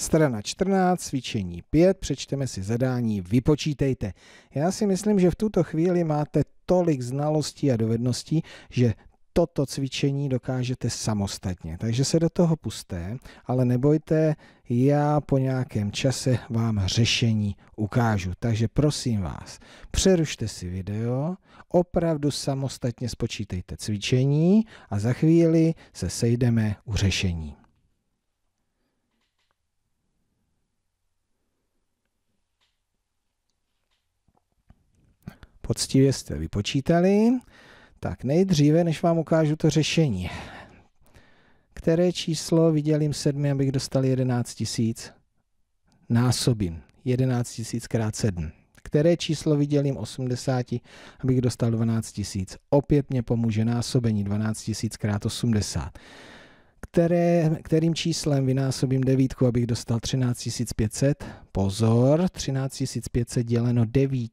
Strana 14, cvičení 5, přečteme si zadání, vypočítejte. Já si myslím, že v tuto chvíli máte tolik znalostí a dovedností, že toto cvičení dokážete samostatně. Takže se do toho pusté, ale nebojte, já po nějakém čase vám řešení ukážu. Takže prosím vás, přerušte si video, opravdu samostatně spočítejte cvičení a za chvíli se sejdeme u řešení. poctivě jste vypočítali. Tak nejdříve, než vám ukážu to řešení. Které číslo vydělím sedmi, abych dostal 11 tisíc? Násobím. 11 tisíc krát 7. Které číslo vydělím 80, abych dostal 12 tisíc? Opět mě pomůže násobení 12 tisíc krát 80 které, kterým číslem vynásobím devítku, abych dostal 13 500? Pozor, 13 500 děleno 9.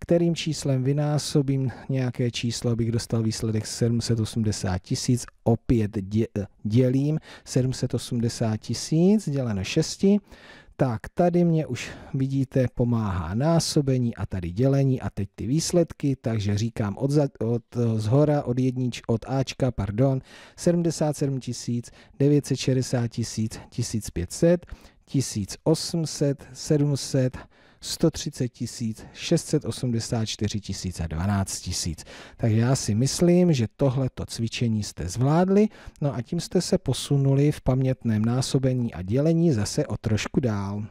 kterým číslem vynásobím nějaké číslo, abych dostal výsledek 780 tisíc, opět dělím 780 tisíc děleno 6, tak tady mě už vidíte pomáhá násobení a tady dělení a teď ty výsledky, takže říkám od, za, od zhora, od jednič, od Ačka, pardon, 77 tisíc, 960 tisíc, 1500, 1800, 700, 130 tisíc, 684 tisíc a 12 tisíc. Takže já si myslím, že tohleto cvičení jste zvládli, no a tím jste se posunuli v pamětném násobení a dělení zase o trošku dál.